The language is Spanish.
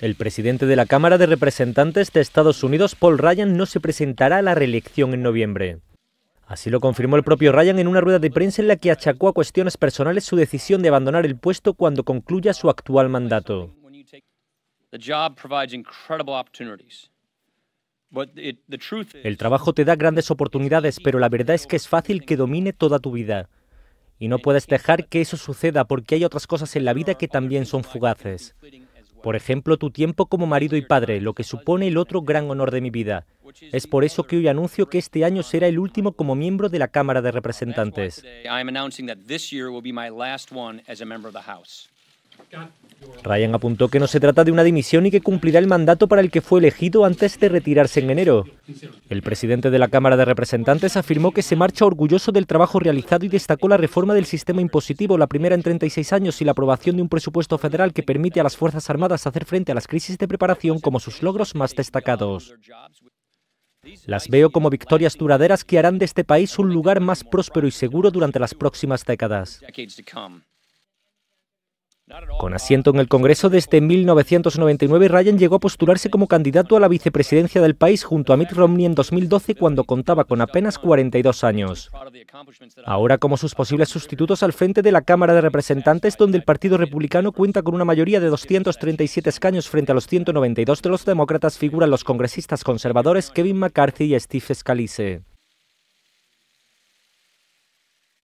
El presidente de la Cámara de Representantes de Estados Unidos, Paul Ryan, no se presentará a la reelección en noviembre. Así lo confirmó el propio Ryan en una rueda de prensa en la que achacó a cuestiones personales su decisión de abandonar el puesto cuando concluya su actual mandato. El trabajo te da grandes oportunidades, pero la verdad es que es fácil que domine toda tu vida. Y no puedes dejar que eso suceda porque hay otras cosas en la vida que también son fugaces. Por ejemplo, tu tiempo como marido y padre, lo que supone el otro gran honor de mi vida. Es por eso que hoy anuncio que este año será el último como miembro de la Cámara de Representantes. Ryan apuntó que no se trata de una dimisión y que cumplirá el mandato para el que fue elegido antes de retirarse en enero. El presidente de la Cámara de Representantes afirmó que se marcha orgulloso del trabajo realizado y destacó la reforma del sistema impositivo, la primera en 36 años, y la aprobación de un presupuesto federal que permite a las Fuerzas Armadas hacer frente a las crisis de preparación como sus logros más destacados. Las veo como victorias duraderas que harán de este país un lugar más próspero y seguro durante las próximas décadas. Con asiento en el Congreso desde 1999, Ryan llegó a postularse como candidato a la vicepresidencia del país junto a Mitt Romney en 2012 cuando contaba con apenas 42 años. Ahora como sus posibles sustitutos al frente de la Cámara de Representantes, donde el Partido Republicano cuenta con una mayoría de 237 escaños frente a los 192 de los demócratas, figuran los congresistas conservadores Kevin McCarthy y Steve Scalise.